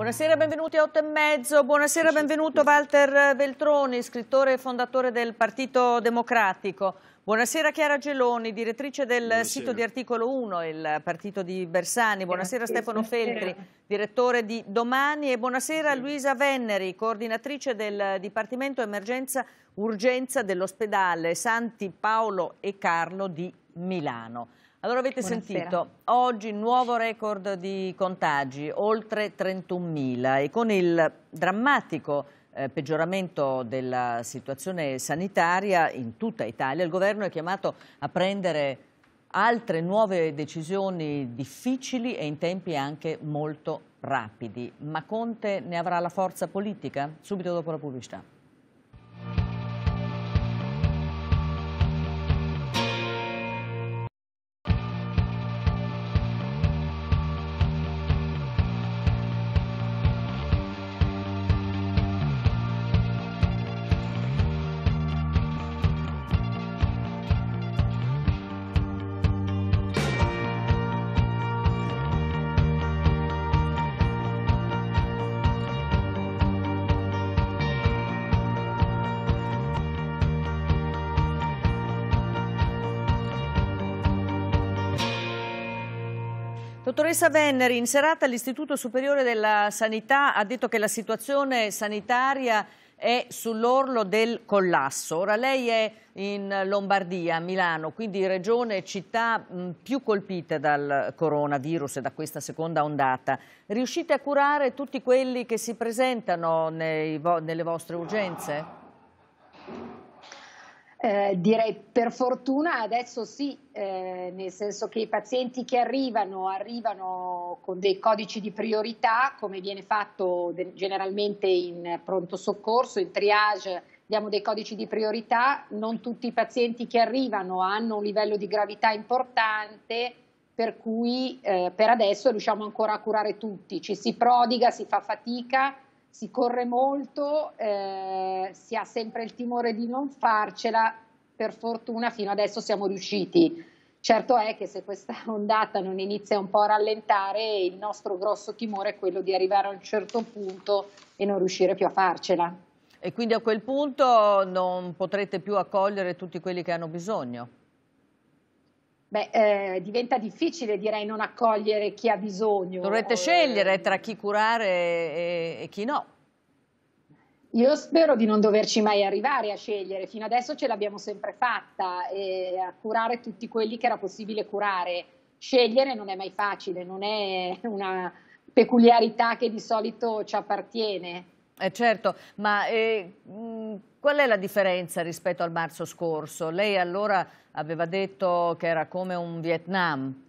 Buonasera, benvenuti a 8 e mezzo. Buonasera, benvenuto Walter Veltroni, scrittore e fondatore del Partito Democratico. Buonasera Chiara Geloni, direttrice del Buonasera. sito di Articolo 1, il partito di Bersani. Buonasera Grazie. Stefano Feltri, direttore di Domani. E buonasera Luisa Venneri, coordinatrice del Dipartimento Emergenza Urgenza dell'ospedale Santi Paolo e Carlo di Milano. Allora avete Buonasera. sentito, oggi nuovo record di contagi, oltre 31.000 e con il drammatico eh, peggioramento della situazione sanitaria in tutta Italia, il governo è chiamato a prendere altre nuove decisioni difficili e in tempi anche molto rapidi. Ma Conte ne avrà la forza politica? Subito dopo la pubblicità. dottoressa Venneri, in serata l'Istituto Superiore della Sanità ha detto che la situazione sanitaria è sull'orlo del collasso. Ora lei è in Lombardia, a Milano, quindi regione e città più colpite dal coronavirus e da questa seconda ondata. Riuscite a curare tutti quelli che si presentano nei, nelle vostre urgenze? Eh, direi per fortuna adesso sì, eh, nel senso che i pazienti che arrivano arrivano con dei codici di priorità, come viene fatto generalmente in pronto soccorso, in triage, diamo dei codici di priorità, non tutti i pazienti che arrivano hanno un livello di gravità importante, per cui eh, per adesso riusciamo ancora a curare tutti, ci si prodiga, si fa fatica si corre molto, eh, si ha sempre il timore di non farcela, per fortuna fino adesso siamo riusciti. Certo è che se questa ondata non inizia un po' a rallentare, il nostro grosso timore è quello di arrivare a un certo punto e non riuscire più a farcela. E quindi a quel punto non potrete più accogliere tutti quelli che hanno bisogno? beh, eh, diventa difficile direi non accogliere chi ha bisogno. Dovrete eh, scegliere tra chi curare e, e chi no. Io spero di non doverci mai arrivare a scegliere, fino adesso ce l'abbiamo sempre fatta, eh, a curare tutti quelli che era possibile curare. Scegliere non è mai facile, non è una peculiarità che di solito ci appartiene. Eh certo, ma eh, qual è la differenza rispetto al marzo scorso? Lei allora aveva detto che era come un Vietnam.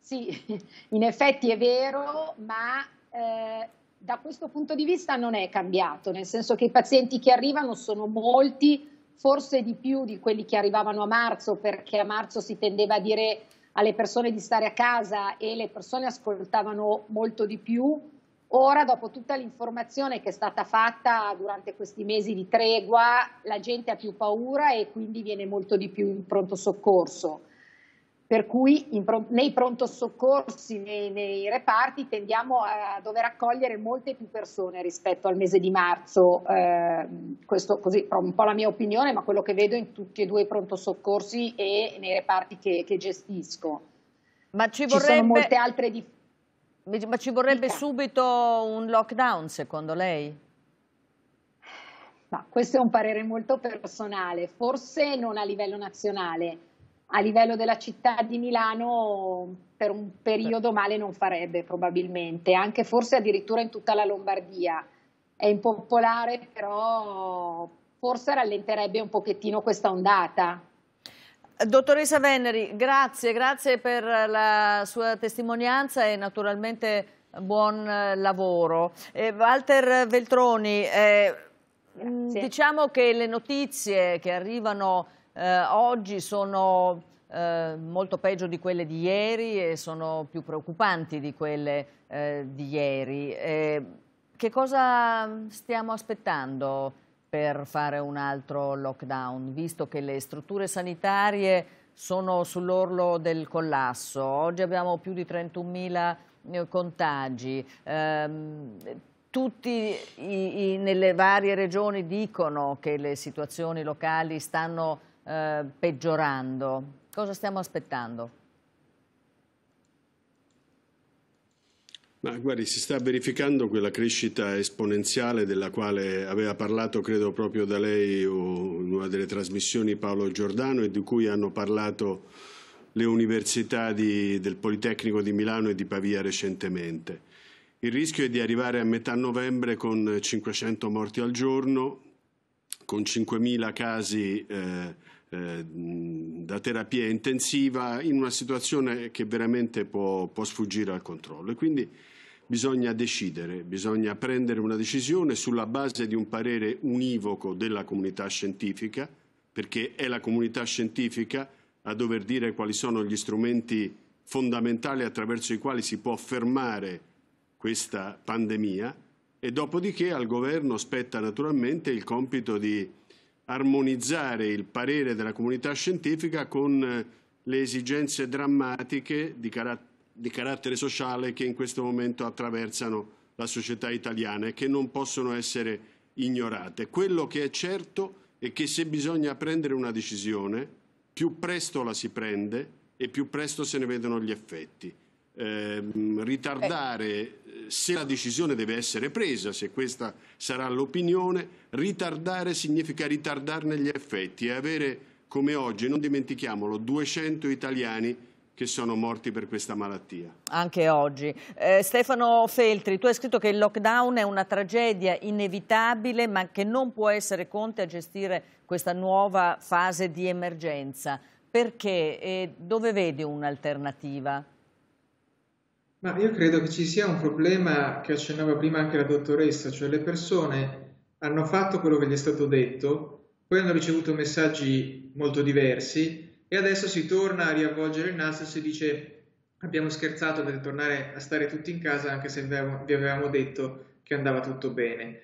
Sì, in effetti è vero, ma eh, da questo punto di vista non è cambiato, nel senso che i pazienti che arrivano sono molti, forse di più di quelli che arrivavano a marzo, perché a marzo si tendeva a dire alle persone di stare a casa e le persone ascoltavano molto di più Ora, dopo tutta l'informazione che è stata fatta durante questi mesi di tregua, la gente ha più paura e quindi viene molto di più in pronto soccorso. Per cui pro nei pronto soccorsi, nei, nei, reparti, tendiamo a dover accogliere molte più persone rispetto al mese di marzo. Eh, questo così, un po' la mia opinione, ma quello che vedo in tutti e due i pronto soccorsi e nei reparti che, che gestisco. Ma ci, vorrebbe... ci sono molte altre difficoltà ma ci vorrebbe subito un lockdown, secondo lei? Ma questo è un parere molto personale, forse non a livello nazionale. A livello della città di Milano per un periodo male non farebbe probabilmente, anche forse addirittura in tutta la Lombardia. È impopolare, però forse rallenterebbe un pochettino questa ondata Dottoressa Veneri, grazie, grazie per la sua testimonianza e naturalmente buon eh, lavoro. Eh, Walter Veltroni, eh, mm, diciamo che le notizie che arrivano eh, oggi sono eh, molto peggio di quelle di ieri e sono più preoccupanti di quelle di ieri. che cosa stiamo aspettando? per fare un altro lockdown, visto che le strutture sanitarie sono sull'orlo del collasso. Oggi abbiamo più di 31.000 eh, contagi. Ehm, tutti i, i, nelle varie regioni dicono che le situazioni locali stanno eh, peggiorando. Cosa stiamo aspettando? Ma guardi, si sta verificando quella crescita esponenziale della quale aveva parlato, credo proprio da lei o in una delle trasmissioni Paolo Giordano e di cui hanno parlato le università di, del Politecnico di Milano e di Pavia recentemente. Il rischio è di arrivare a metà novembre con 500 morti al giorno, con 5.000 casi eh, eh, da terapia intensiva, in una situazione che veramente può, può sfuggire al controllo. E quindi bisogna decidere, bisogna prendere una decisione sulla base di un parere univoco della comunità scientifica, perché è la comunità scientifica a dover dire quali sono gli strumenti fondamentali attraverso i quali si può fermare questa pandemia e dopodiché al governo spetta naturalmente il compito di armonizzare il parere della comunità scientifica con le esigenze drammatiche di carattere di carattere sociale che in questo momento attraversano la società italiana e che non possono essere ignorate. Quello che è certo è che se bisogna prendere una decisione, più presto la si prende e più presto se ne vedono gli effetti. Ehm, eh, ritardare, se la decisione deve essere presa, se questa sarà l'opinione, ritardare significa ritardarne gli effetti e avere, come oggi, non dimentichiamolo, 200 italiani che sono morti per questa malattia. Anche oggi. Eh, Stefano Feltri, tu hai scritto che il lockdown è una tragedia inevitabile ma che non può essere Conte a gestire questa nuova fase di emergenza. Perché e dove vedi un'alternativa? Ma io credo che ci sia un problema che accennava prima anche la dottoressa, cioè le persone hanno fatto quello che gli è stato detto, poi hanno ricevuto messaggi molto diversi e adesso si torna a riavvolgere il naso e si dice abbiamo scherzato per tornare a stare tutti in casa anche se vi avevamo detto che andava tutto bene.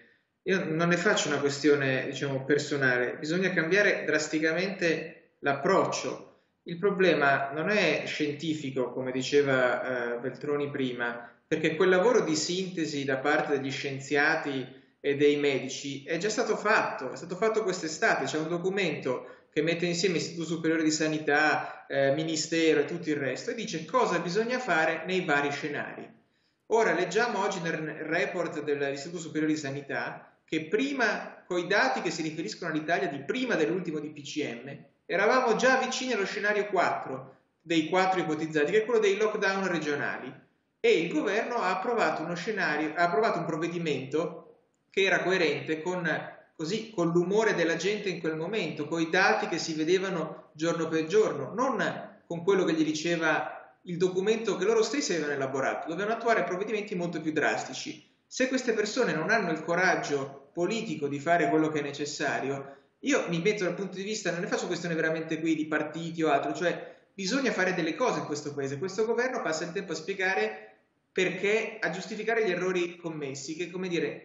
Io non ne faccio una questione diciamo, personale, bisogna cambiare drasticamente l'approccio. Il problema non è scientifico, come diceva eh, Veltroni prima, perché quel lavoro di sintesi da parte degli scienziati e dei medici è già stato fatto, è stato fatto quest'estate, c'è un documento che mette insieme Istituto Superiore di Sanità, eh, Ministero e tutto il resto, e dice cosa bisogna fare nei vari scenari. Ora, leggiamo oggi nel report dell'Istituto Superiore di Sanità che prima, con i dati che si riferiscono all'Italia di prima dell'ultimo DPCM, eravamo già vicini allo scenario 4 dei quattro ipotizzati, che è quello dei lockdown regionali. E il governo ha approvato, scenario, ha approvato un provvedimento che era coerente con così con l'umore della gente in quel momento, con i dati che si vedevano giorno per giorno, non con quello che gli diceva il documento che loro stessi avevano elaborato, dovevano attuare provvedimenti molto più drastici. Se queste persone non hanno il coraggio politico di fare quello che è necessario, io mi metto dal punto di vista, non ne faccio questione veramente qui di partiti o altro, cioè bisogna fare delle cose in questo paese. Questo governo passa il tempo a spiegare perché, a giustificare gli errori commessi, che come dire,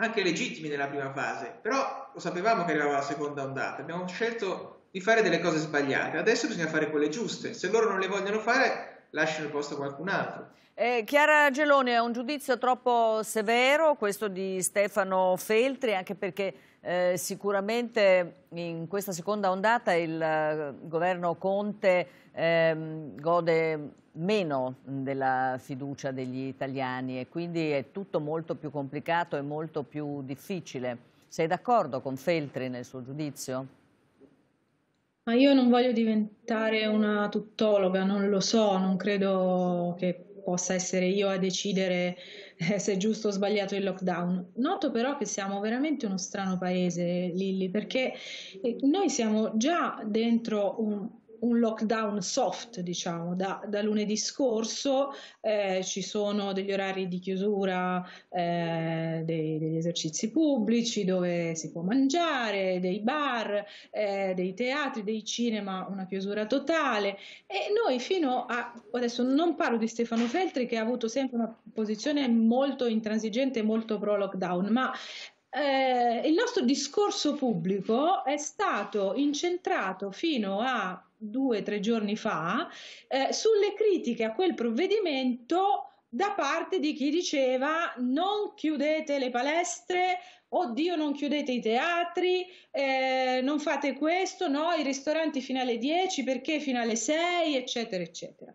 anche legittimi nella prima fase, però lo sapevamo che arrivava la seconda ondata, abbiamo scelto di fare delle cose sbagliate, adesso bisogna fare quelle giuste, se loro non le vogliono fare lasciano il posto a qualcun altro. Eh, Chiara Geloni, è un giudizio troppo severo questo di Stefano Feltri, anche perché eh, sicuramente in questa seconda ondata il, eh, governo Conte ehm, gode meno della fiducia degli italiani e quindi è tutto molto più complicato e molto più difficile. Sei d'accordo con Feltri nel suo giudizio? Ma io non voglio diventare una tuttologa, non lo so, non credo che possa essere io a decidere eh, se è giusto o sbagliato il lockdown. Noto però che siamo veramente uno strano paese, Lilli, perché eh, noi siamo già dentro un, un lockdown soft, diciamo, da, da lunedì scorso eh, ci sono degli orari di chiusura eh, dei, degli esercizi pubblici dove si può mangiare, dei bar, eh, dei teatri, dei cinema, una chiusura totale e noi fino a, adesso non parlo di Stefano Feltri che ha avuto sempre una posizione molto intransigente, molto pro lockdown, ma eh, il nostro discorso pubblico è stato incentrato fino a due o tre giorni fa eh, sulle critiche a quel provvedimento da parte di chi diceva non chiudete le palestre, oddio non chiudete i teatri, eh, non fate questo, no, i ristoranti fino alle 10 perché fino alle 6, eccetera, eccetera.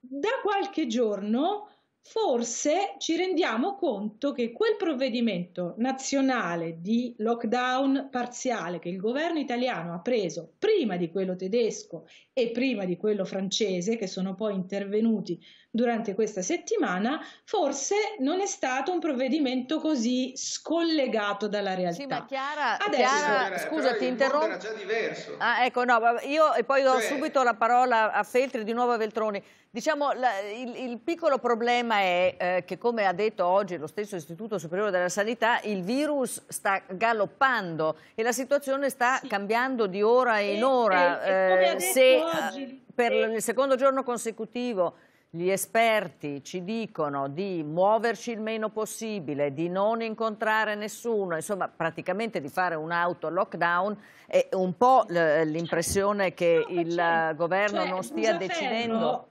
Da qualche giorno forse ci rendiamo conto che quel provvedimento nazionale di lockdown parziale che il governo italiano ha preso prima di quello tedesco e prima di quello francese, che sono poi intervenuti durante questa settimana, forse non è stato un provvedimento così scollegato dalla realtà. Sì, ma Chiara, Adesso, Chiara scusa, ti interrompo. Era già diverso. Ah, ecco, no, io e poi do cioè... subito la parola a Feltri di nuovo a Veltroni. Diciamo, la, il, il piccolo problema problema è eh, che, come ha detto oggi lo stesso Istituto Superiore della Sanità, il virus sta galoppando e la situazione sta sì. cambiando di ora in e, ora. E, e eh, se oggi, eh, per eh, il secondo giorno consecutivo gli esperti ci dicono di muoverci il meno possibile, di non incontrare nessuno, insomma praticamente di fare un auto lockdown, è un po' cioè, l'impressione che no, il cioè, governo non stia decidendo. Fermo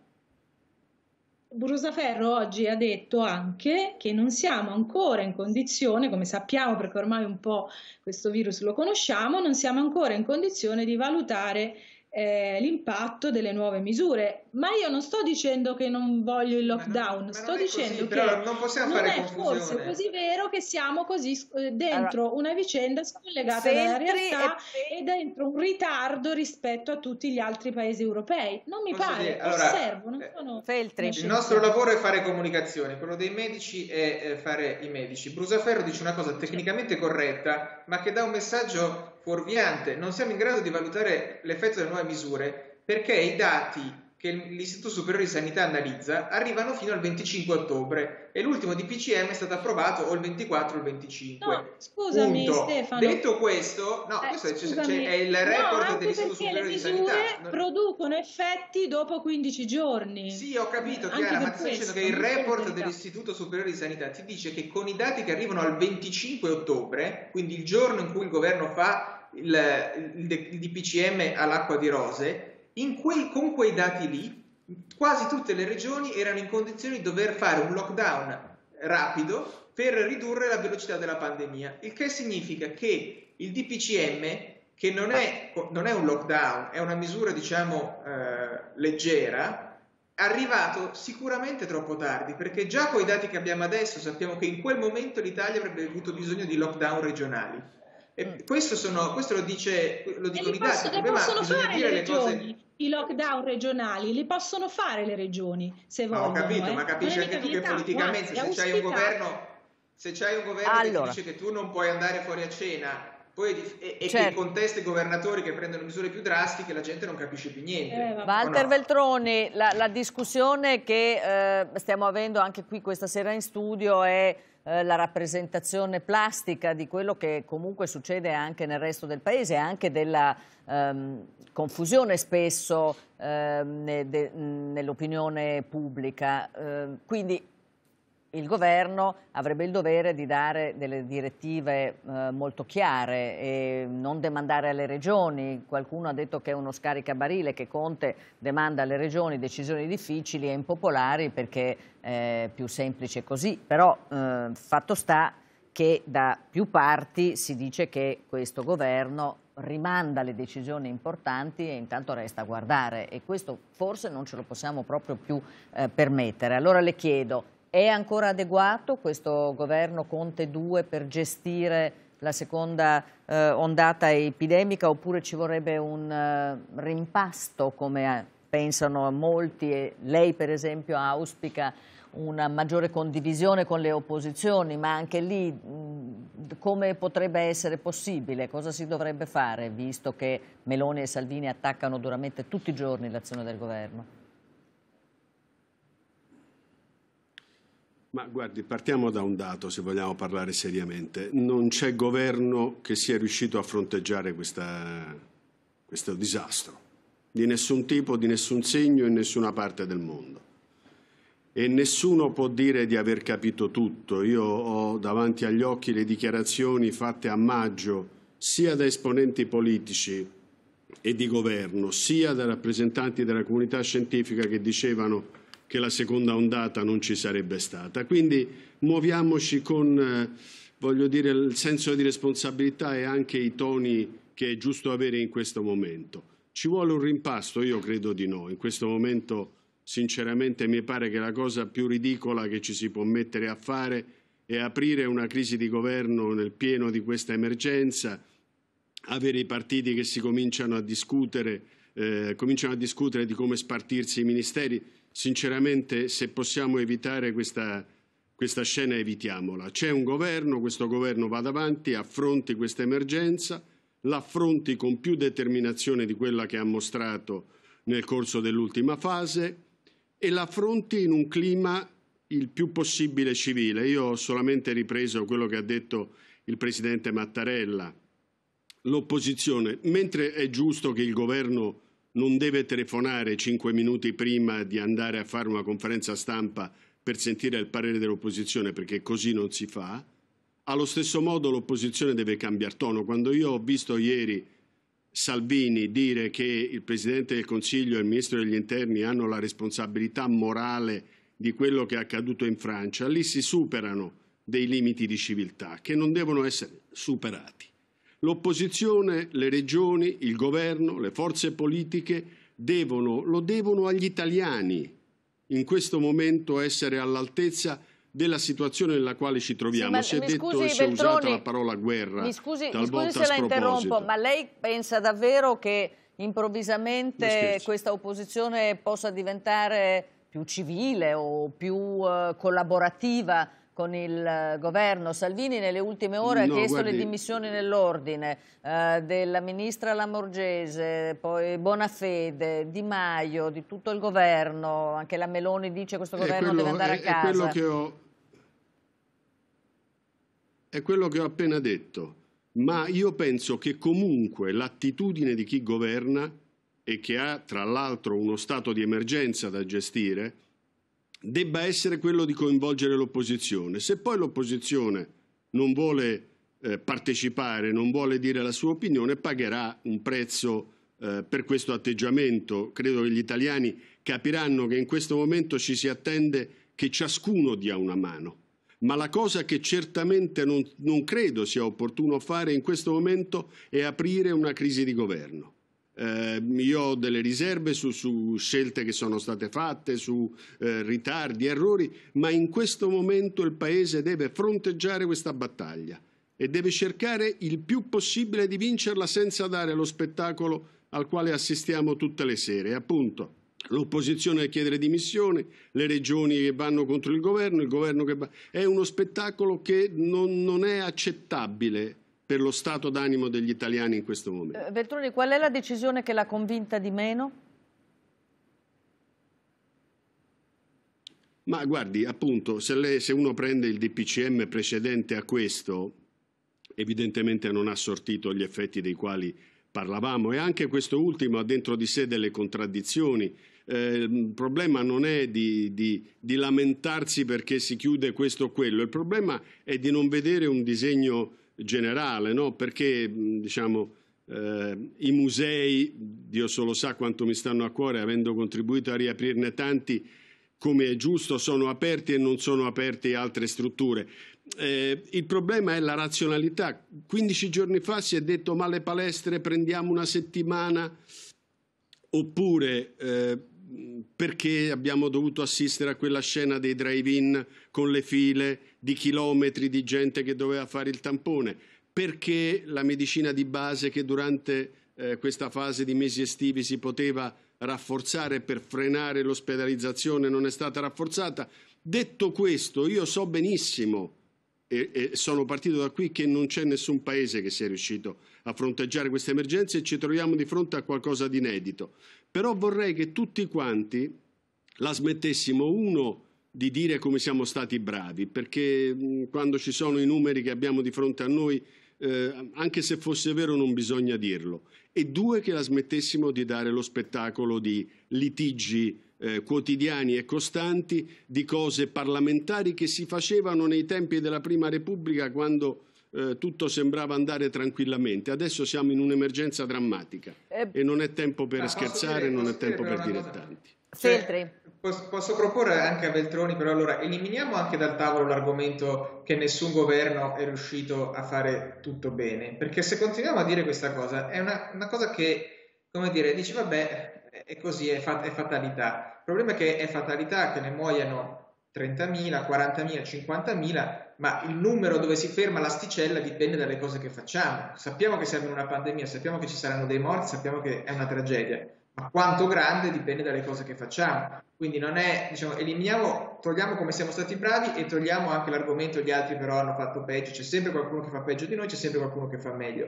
Brusaferro oggi ha detto anche che non siamo ancora in condizione, come sappiamo perché ormai un po' questo virus lo conosciamo, non siamo ancora in condizione di valutare eh, l'impatto delle nuove misure. Ma io non sto dicendo che non voglio il lockdown, non, sto dicendo così, che non, possiamo non fare è confusione. forse così vero che siamo così eh, dentro allora, una vicenda scollegata dalla realtà e... e... dentro un ritardo rispetto a tutti gli altri paesi europei. Non mi pare, dire, allora, osservo, non eh, sono... Feltri. Il nostro lavoro è fare comunicazione, quello dei medici è fare i medici. Brusaferro dice una cosa tecnicamente corretta, ma che dà un messaggio fuorviante, non siamo in grado di valutare l'effetto delle nuove misure perché i dati che l'Istituto Superiore di Sanità analizza arrivano fino al 25 ottobre e l'ultimo DPCM è stato approvato o il 24 o il 25. No, scusami Punto. Stefano. Detto questo, no, eh, questo cioè, cioè, è il report no, dell'Istituto Superiore di Sanità. Le misure producono effetti dopo 15 giorni. Sì, ho capito Chiara, anche ma sto dicendo che il report dell'Istituto Superiore di Sanità ti dice che con i dati che arrivano al 25 ottobre, quindi il giorno in cui il governo fa il, il, il DPCM all'acqua di rose, quei, con quei dati lì quasi tutte le regioni erano in condizione di dover fare un lockdown rapido per ridurre la velocità della pandemia, il che significa che il DPCM, che non è, non è un lockdown, è una misura diciamo eh, leggera, arrivato sicuramente troppo tardi, perché già con i dati che abbiamo adesso sappiamo che in quel momento l'Italia avrebbe avuto bisogno di lockdown regionali. E mm. questo, sono, questo, lo dice lo dicono i dati. Le possono fare le regioni, cose... i lockdown regionali, li possono fare le regioni se vogliono. No, ho capito, eh. ma capisci anche tu che politicamente anzi, se c'hai un governo, se c'hai un governo allora. che dice che tu non puoi andare fuori a cena poi, e, e certo. che contesta i governatori che prendono misure più drastiche, la gente non capisce più niente. Eh, Walter no? Veltroni, la, la, discussione che eh, stiamo avendo anche qui questa sera in studio è eh, la rappresentazione plastica di quello che comunque succede anche nel resto del paese, e anche della ehm, confusione spesso ehm, ne, nell'opinione pubblica. Eh, quindi il governo avrebbe il dovere di dare delle direttive eh, molto chiare e non demandare alle regioni. Qualcuno ha detto che è uno scaricabarile che Conte demanda alle regioni decisioni difficili e impopolari perché è eh, più semplice così. Però eh, fatto sta che da più parti si dice che questo governo rimanda le decisioni importanti e intanto resta a guardare e questo forse non ce lo possiamo proprio più eh, permettere. Allora le chiedo, è ancora adeguato questo governo Conte 2 per gestire la seconda eh, ondata epidemica oppure ci vorrebbe un eh, rimpasto come eh, pensano molti e lei per esempio auspica una maggiore condivisione con le opposizioni, ma anche lì mh, come potrebbe essere possibile? Cosa si dovrebbe fare visto che Meloni e Salvini attaccano duramente tutti i giorni l'azione del governo? Ma guardi, partiamo da un dato se vogliamo parlare seriamente. Non c'è governo che sia riuscito a fronteggiare questa, questo disastro, di nessun tipo, di nessun segno in nessuna parte del mondo. E nessuno può dire di aver capito tutto. Io ho davanti agli occhi le dichiarazioni fatte a maggio sia da esponenti politici e di governo, sia da rappresentanti della comunità scientifica che dicevano che la seconda ondata non ci sarebbe stata. Quindi muoviamoci con eh, voglio dire, il senso di responsabilità e anche i toni che è giusto avere in questo momento. Ci vuole un rimpasto? Io credo di no. In questo momento, sinceramente, mi pare che la cosa più ridicola che ci si può mettere a fare è aprire una crisi di governo nel pieno di questa emergenza, avere i partiti che si cominciano a discutere, eh, cominciano a discutere di come spartirsi i ministeri sinceramente se possiamo evitare questa, questa scena evitiamola. C'è un governo, questo governo va avanti, affronti questa emergenza, l'affronti con più determinazione di quella che ha mostrato nel corso dell'ultima fase e l'affronti in un clima il più possibile civile. Io ho solamente ripreso quello che ha detto il Presidente Mattarella. L'opposizione, mentre è giusto che il governo non deve telefonare cinque minuti prima di andare a fare una conferenza stampa per sentire il parere dell'opposizione, perché così non si fa. Allo stesso modo l'opposizione deve cambiare tono. Quando io ho visto ieri Salvini dire che il Presidente del Consiglio e il Ministro degli Interni hanno la responsabilità morale di quello che è accaduto in Francia, lì si superano dei limiti di civiltà che non devono essere superati. L'opposizione, le regioni, il governo, le forze politiche devono, lo devono agli italiani in questo momento essere all'altezza della situazione nella quale ci troviamo. Sì, si è detto scusi, e si è Beltroni, usata la parola guerra. Mi scusi, mi scusi se la interrompo, ma lei pensa davvero che improvvisamente questa opposizione possa diventare più civile o più eh, collaborativa? con il eh, governo. Salvini nelle ultime ore no, ha chiesto guardi... le dimissioni nell'ordine eh, della ministra Lamorgese, poi Bonafede, Di Maio, di tutto il governo. Anche la Meloni dice che questo governo quello, deve andare è, a casa. È quello, che ho, è quello che ho appena detto. Ma io penso che comunque l'attitudine di chi governa e che ha tra l'altro uno stato di emergenza da gestire, debba essere quello di coinvolgere l'opposizione. Se poi l'opposizione non vuole eh, partecipare, non vuole dire la sua opinione, pagherà un prezzo eh, per questo atteggiamento. Credo che gli italiani capiranno che in questo momento ci si attende che ciascuno dia una mano. Ma la cosa che certamente non, non credo sia opportuno fare in questo momento è aprire una crisi di governo. Eh, io ho delle riserve su, su, scelte che sono state fatte, su eh, ritardi, errori, ma in questo momento il Paese deve fronteggiare questa battaglia e deve cercare il più possibile di vincerla senza dare lo spettacolo al quale assistiamo tutte le sere. Appunto, l'opposizione a chiedere dimissioni, le regioni che vanno contro il governo, il governo che va... È uno spettacolo che non, non è accettabile per lo stato d'animo degli italiani in questo momento. Eh, Veltroni, qual è la decisione che l'ha convinta di meno? Ma guardi, appunto, se, lei, se uno prende il DPCM precedente a questo, evidentemente non ha sortito gli effetti dei quali parlavamo e anche questo ultimo ha dentro di sé delle contraddizioni. Eh, il problema non è di, di, di, lamentarsi perché si chiude questo o quello, il problema è di non vedere un disegno generale, no? perché diciamo, eh, i musei, Dio solo sa quanto mi stanno a cuore, avendo contribuito a riaprirne tanti, come è giusto, sono aperti e non sono aperti altre strutture. Eh, il problema è la razionalità. 15 giorni fa si è detto ma le palestre prendiamo una settimana, oppure eh, perché abbiamo dovuto assistere a quella scena dei drive-in con le file di chilometri di gente che doveva fare il tampone, perché la medicina di base che durante eh, questa fase di mesi estivi si poteva rafforzare per frenare l'ospedalizzazione non è stata rafforzata. Detto questo, io so benissimo e, e sono partito da qui che non c'è nessun paese che sia riuscito a fronteggiare queste emergenze e ci troviamo di fronte a qualcosa di inedito. Però vorrei che tutti quanti la smettessimo, uno, di dire come siamo stati bravi, perché quando ci sono i numeri che abbiamo di fronte a noi, eh, anche se fosse vero non bisogna dirlo, e due, che la smettessimo di dare lo spettacolo di litigi eh, quotidiani e costanti, di cose parlamentari che si facevano nei tempi della Prima Repubblica quando eh, tutto sembrava andare tranquillamente. Adesso siamo in un'emergenza drammatica eh, e non è tempo per scherzare, dire, non è tempo per dilettanti. Cioè, posso, proporre anche a Veltroni, però allora eliminiamo anche dal tavolo l'argomento che nessun governo è riuscito a fare tutto bene, perché se continuiamo a dire questa cosa è una, una cosa che, come dire, dici vabbè, è così, è, fat- è fatalità. Il problema è che è fatalità che ne muoiano 30.000, 40.000, 50.000, ma il numero dove si ferma l'asticella dipende dalle cose che facciamo. Sappiamo che siamo in una pandemia, sappiamo che ci saranno dei morti, sappiamo che è una tragedia, ma quanto grande dipende dalle cose che facciamo. Quindi non è, diciamo, eliminiamo, togliamo come siamo stati bravi e togliamo anche l'argomento gli altri però hanno fatto peggio, c'è sempre qualcuno che fa peggio di noi, c'è sempre qualcuno che fa meglio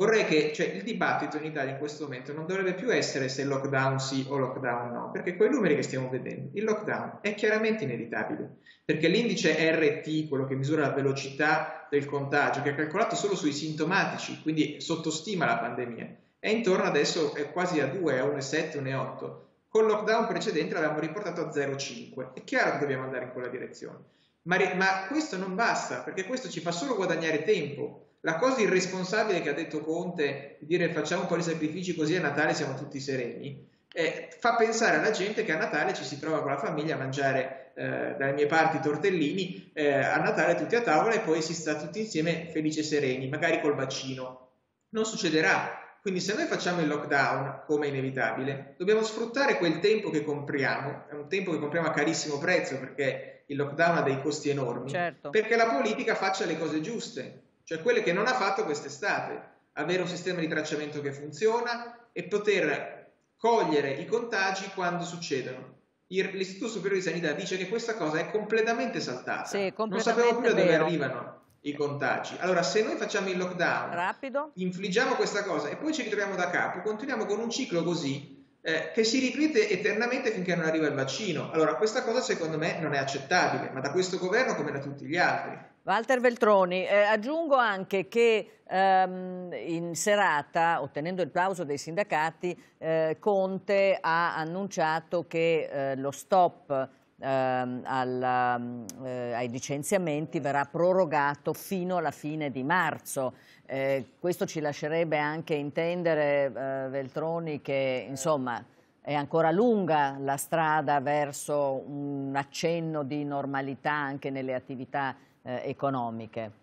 vorrei che cioè, il dibattito in Italia in questo momento non dovrebbe più essere se lockdown sì o lockdown no, perché quei numeri che stiamo vedendo, il lockdown è chiaramente inevitabile, perché l'indice RT, quello che misura la velocità del contagio, che è calcolato solo sui sintomatici, quindi sottostima la pandemia, è intorno adesso è quasi a 2, a 1,7, 1,8. Con il lockdown precedente l'abbiamo riportato a 0,5. È chiaro che dobbiamo andare in quella direzione. Ma, ma questo non basta, perché questo ci fa solo guadagnare tempo la cosa irresponsabile che ha detto Conte, di dire facciamo un po' di sacrifici così a Natale siamo tutti sereni, eh, fa pensare alla gente che a Natale ci si trova con la famiglia a mangiare eh, dalle mie parti tortellini, eh, a Natale tutti a tavola e poi si sta tutti insieme felici e sereni, magari col vaccino. Non succederà. Quindi se noi facciamo il lockdown, come è inevitabile, dobbiamo sfruttare quel tempo che compriamo, è un tempo che compriamo a carissimo prezzo perché il lockdown ha dei costi enormi, certo. perché la politica faccia le cose giuste cioè quelle che non ha fatto quest'estate, avere un sistema di tracciamento che funziona e poter cogliere i contagi quando succedono. L'Istituto Superiore di Sanità dice che questa cosa è completamente saltata, sì, completamente non sappiamo più da dove arrivano i contagi. Allora, se noi facciamo il lockdown, Rapido. infliggiamo questa cosa e poi ci ritroviamo da capo, continuiamo con un ciclo così eh, che si ripete eternamente finché non arriva il vaccino. Allora, questa cosa secondo me non è accettabile, ma da questo governo come da tutti gli altri. Walter Veltroni, eh, aggiungo anche che ehm, in serata, ottenendo il plauso dei sindacati, eh, Conte ha annunciato che eh, lo stop ehm, al, eh, ai licenziamenti verrà prorogato fino alla fine di marzo. Eh, questo ci lascerebbe anche intendere, eh, Veltroni, che insomma è ancora lunga la strada verso un accenno di normalità anche nelle attività eh, economiche?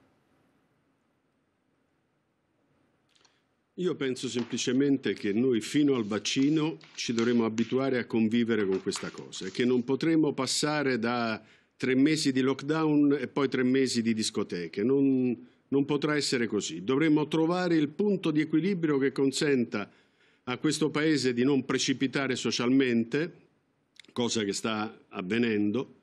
Io penso semplicemente che noi fino al vaccino ci dovremo abituare a convivere con questa cosa e che non potremo passare da tre mesi di lockdown e poi tre mesi di discoteche. Non, non potrà essere così. Dovremmo trovare il punto di equilibrio che consenta a questo Paese di non precipitare socialmente, cosa che sta avvenendo,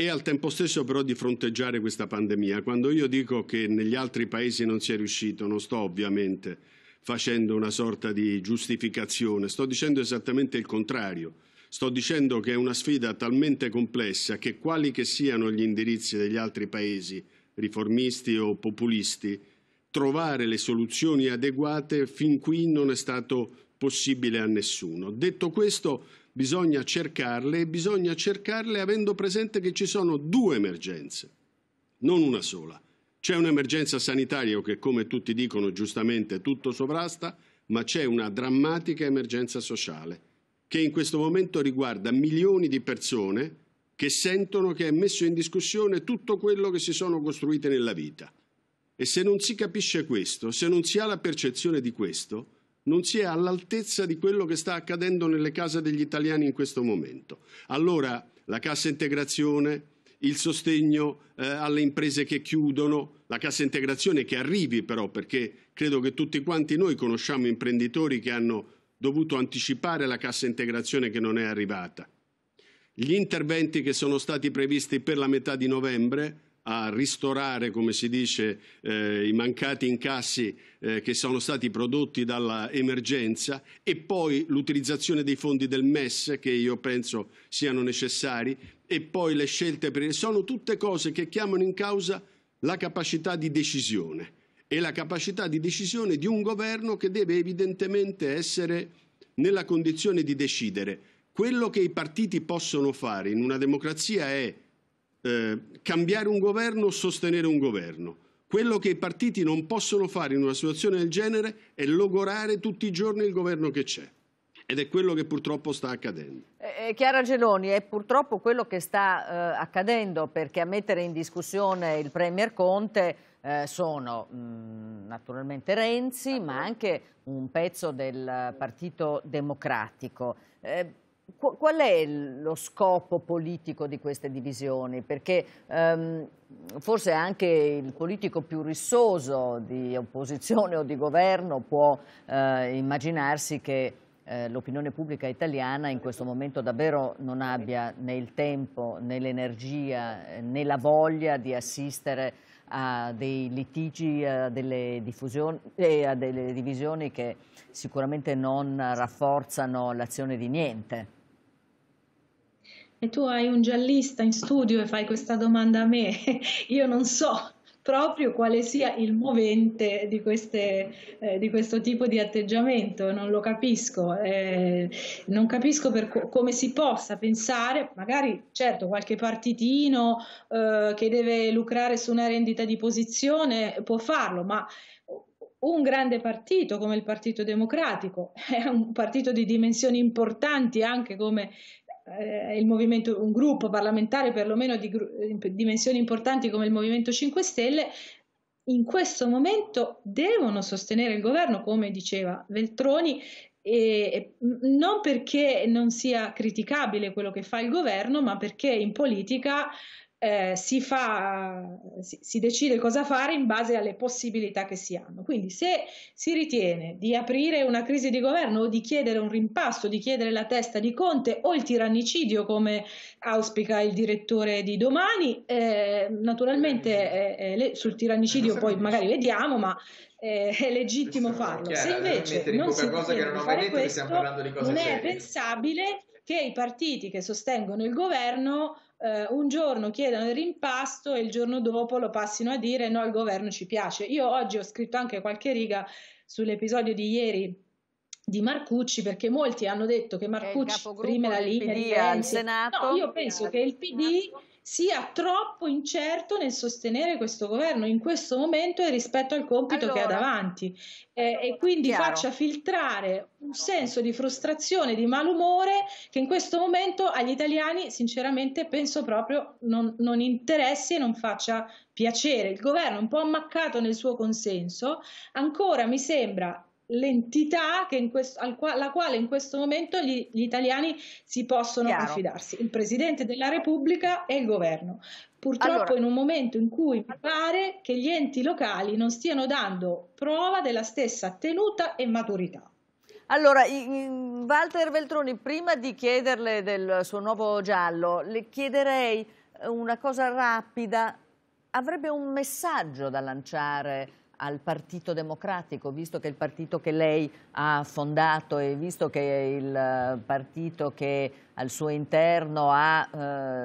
e al tempo stesso però di fronteggiare questa pandemia. Quando io dico che negli altri paesi non si è riuscito, non sto ovviamente facendo una sorta di giustificazione, sto dicendo esattamente il contrario. Sto dicendo che è una sfida talmente complessa che quali che siano gli indirizzi degli altri paesi, riformisti o populisti, trovare le soluzioni adeguate fin qui non è stato possibile a nessuno. Detto questo, bisogna cercarle e bisogna cercarle avendo presente che ci sono due emergenze, non una sola. C'è un'emergenza sanitaria che, come tutti dicono giustamente, tutto sovrasta, ma c'è una drammatica emergenza sociale che in questo momento riguarda milioni di persone che sentono che è messo in discussione tutto quello che si sono costruite nella vita. E se non si capisce questo, se non si ha la percezione di questo, non si è all'altezza di quello che sta accadendo nelle case degli italiani in questo momento. Allora la cassa integrazione, il sostegno eh, alle imprese che chiudono, la cassa integrazione che arrivi però, perché credo che tutti quanti noi conosciamo imprenditori che hanno dovuto anticipare la cassa integrazione che non è arrivata. Gli interventi che sono stati previsti per la metà di novembre a ristorare, come si dice, eh, i mancati incassi eh, che sono stati prodotti dall'emergenza e poi l'utilizzazione dei fondi del MES che io penso siano necessari e poi le scelte per... sono tutte cose che chiamano in causa la capacità di decisione e la capacità di decisione di un governo che deve evidentemente essere nella condizione di decidere. Quello che i partiti possono fare in una democrazia è eh, cambiare un governo o sostenere un governo. Quello che i partiti non possono fare in una situazione del genere è logorare tutti i giorni il governo che c'è. Ed è quello che purtroppo sta accadendo. Eh, eh Chiara Geloni, è purtroppo quello che sta eh, accadendo perché a mettere in discussione il Premier Conte eh, sono mh, mm, naturalmente Renzi ma anche un pezzo del Partito Democratico. Eh, Qual è lo scopo politico di queste divisioni? Perché ehm, forse anche il politico più rissoso di opposizione o di governo può eh, immaginarsi che eh, l'opinione pubblica italiana in questo momento davvero non abbia né il tempo né l'energia eh, né la voglia di assistere a dei litigi, a delle, eh, a delle divisioni che sicuramente non rafforzano l'azione di niente e tu hai un giallista in studio e fai questa domanda a me, io non so proprio quale sia il movente di, queste, eh, di questo tipo di atteggiamento, non lo capisco, eh, non capisco co- come si possa pensare, magari certo qualche partitino eh, che deve lucrare su una rendita di posizione può farlo, ma un grande partito come il Partito Democratico, è un partito di dimensioni importanti anche come eh, è il movimento, un gruppo parlamentare perlomeno di eh, dimensioni importanti come il Movimento 5 Stelle, in questo momento devono sostenere il governo, come diceva Veltroni, e non perché non sia criticabile quello che fa il governo, ma perché in politica eh, si, fa, si, si, decide cosa fare in base alle possibilità che si hanno. Quindi se si ritiene di aprire una crisi di governo o di chiedere un rimpasto, di chiedere la testa di Conte o il tirannicidio come auspica il direttore di domani, eh, naturalmente eh, eh, eh le, sul tirannicidio poi magari vediamo, ma eh, è legittimo farlo. Se invece non, si ritiene di fare questo, non è serie. pensabile che i partiti che sostengono il governo eh, un giorno chiedano il rimpasto e il giorno dopo lo passino a dire no, il governo ci piace. Io oggi ho scritto anche qualche riga sull'episodio di ieri di Marcucci perché molti hanno detto che Marcucci prima la linea PD al Senato. No, io penso che il PD sia troppo incerto nel sostenere questo governo in questo momento e rispetto al compito allora, che ha davanti eh, e quindi chiaro. faccia filtrare un senso di frustrazione, di malumore che in questo momento agli italiani sinceramente penso proprio non, non interessi e non faccia piacere. Il governo è un po' ammaccato nel suo consenso, ancora mi sembra l'entità questo, qua, alla quale in questo momento gli, gli italiani si possono Chiaro. affidarsi, il Presidente della Repubblica e il Governo. Purtroppo allora. in un momento in cui pare che gli enti locali non stiano dando prova della stessa tenuta e maturità. Allora, Walter Veltroni, prima di chiederle del suo nuovo giallo, le chiederei una cosa rapida. Avrebbe un messaggio da lanciare al Partito Democratico, visto che è il partito che lei ha fondato e visto che è il eh, partito che al suo interno ha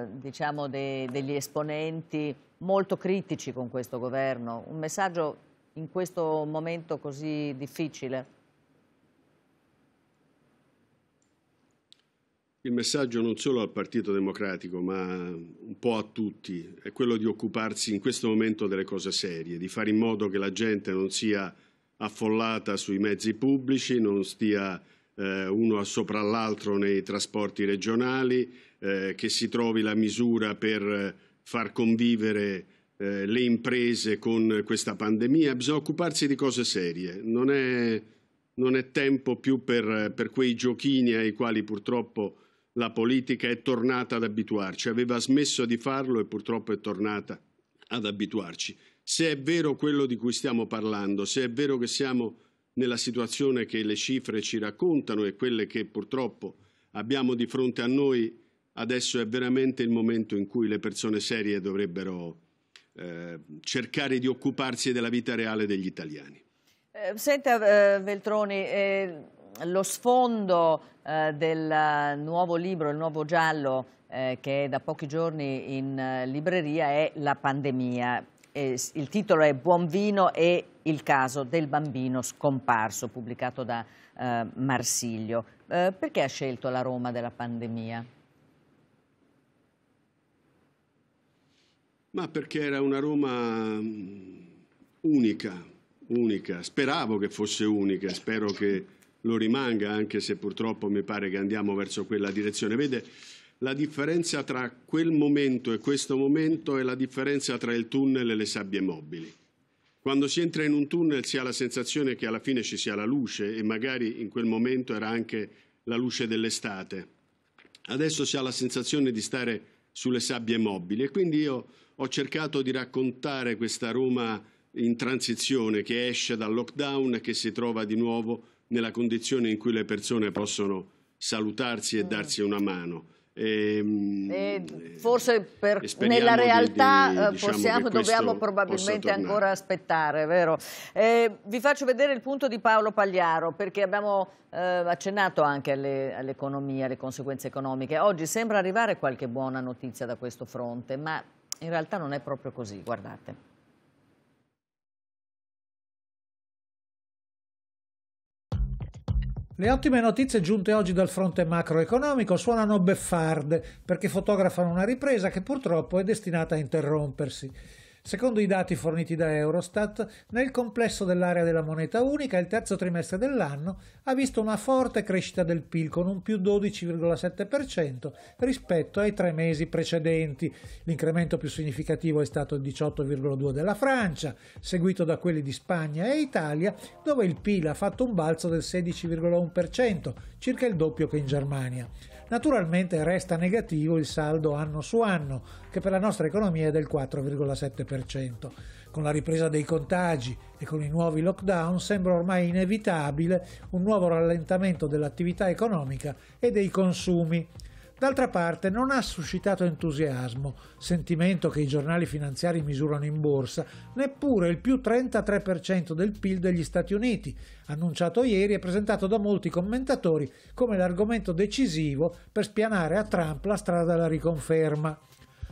eh, diciamo de, degli esponenti molto critici con questo governo? Un messaggio in questo momento così difficile? Il messaggio non solo al Partito Democratico, ma un po' a tutti, è quello di occuparsi in questo momento delle cose serie, di fare in modo che la gente non sia affollata sui mezzi pubblici, non stia eh, uno sopra l'altro nei trasporti regionali, eh, che si trovi la misura per far convivere eh, le imprese con questa pandemia. Bisogna occuparsi di cose serie. Non è, non è tempo più per, per quei giochini ai quali purtroppo la politica è tornata ad abituarci, aveva smesso di farlo e purtroppo è tornata ad abituarci. Se è vero quello di cui stiamo parlando, se è vero che siamo nella situazione che le cifre ci raccontano e quelle che purtroppo abbiamo di fronte a noi, adesso è veramente il momento in cui le persone serie dovrebbero eh, cercare di occuparsi della vita reale degli italiani. Eh, senta eh, Veltroni, eh, lo sfondo eh, del nuovo libro, il nuovo giallo, eh, che è da pochi giorni in eh, libreria, è la pandemia. E il titolo è Buon vino e il caso del bambino scomparso, pubblicato da eh, Marsiglio. Eh, perché ha scelto la Roma della pandemia? Ma perché era una Roma mm, unica, unica. Speravo che fosse unica, spero che lo rimanga, anche se purtroppo mi pare che andiamo verso quella direzione. Vede, la differenza tra quel momento e questo momento è la differenza tra il tunnel e le sabbie mobili. Quando si entra in un tunnel si ha la sensazione che alla fine ci sia la luce e magari in quel momento era anche la luce dell'estate. Adesso si ha la sensazione di stare sulle sabbie mobili e quindi io ho cercato di raccontare questa Roma in transizione che esce dal lockdown e che si trova di nuovo nella condizione in cui le persone possono salutarsi e mm. darsi una mano. E, ehm, e forse per, nella realtà di, eh, diciamo possiamo, dobbiamo probabilmente ancora aspettare, vero? Eh, vi faccio vedere il punto di Paolo Pagliaro perché abbiamo eh, accennato anche all'economia, all alle conseguenze economiche. Oggi sembra arrivare qualche buona notizia da questo fronte, ma in realtà non è proprio così, guardate. Le ottime notizie giunte oggi dal fronte macroeconomico suonano beffarde perché fotografano una ripresa che purtroppo è destinata a interrompersi. Secondo i dati forniti da Eurostat, nel complesso dell'area della moneta unica il terzo trimestre dell'anno ha visto una forte crescita del PIL con un più 12,7% rispetto ai tre mesi precedenti. L'incremento più significativo è stato il 18,2% della Francia, seguito da quelli di Spagna e Italia, dove il PIL ha fatto un balzo del 16,1%, circa il doppio che in Germania. Naturalmente resta negativo il saldo anno su anno, che per la nostra economia è del 4,7%. Con la ripresa dei contagi e con i nuovi lockdown sembra ormai inevitabile un nuovo rallentamento dell'attività economica e dei consumi. D'altra parte non ha suscitato entusiasmo, sentimento che i giornali finanziari misurano in borsa, neppure il più 33% del PIL degli Stati Uniti, annunciato ieri e presentato da molti commentatori come l'argomento decisivo per spianare a Trump la strada alla riconferma.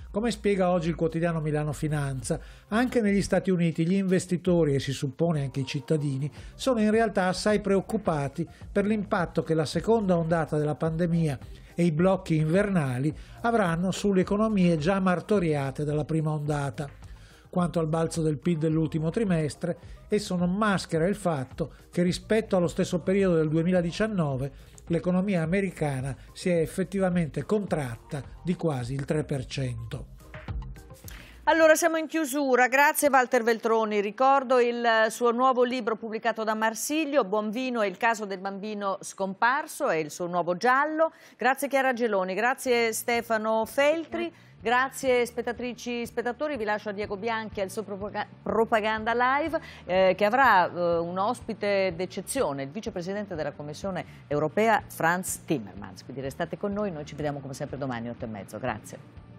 Come spiega oggi il quotidiano Milano Finanza, anche negli Stati Uniti gli investitori e si suppone anche i cittadini sono in realtà assai preoccupati per l'impatto che la seconda ondata della pandemia e i blocchi invernali avranno sulle economie già martoriate dalla prima ondata. Quanto al balzo del PIL dell'ultimo trimestre, esso non maschera il fatto che rispetto allo stesso periodo del 2019 l'economia americana si è effettivamente contratta di quasi il 3%. Allora siamo in chiusura, grazie Walter Veltroni, ricordo il suo nuovo libro pubblicato da Marsiglio, Buon vino e il caso del bambino scomparso e il suo nuovo giallo, grazie Chiara Geloni, grazie Stefano Feltri, grazie spettatrici e spettatori, vi lascio a Diego Bianchi e al suo Propaganda Live eh, che avrà eh, un ospite d'eccezione, il vicepresidente della Commissione Europea Franz Timmermans, quindi restate con noi, noi ci vediamo come sempre domani alle 8 e mezzo, grazie.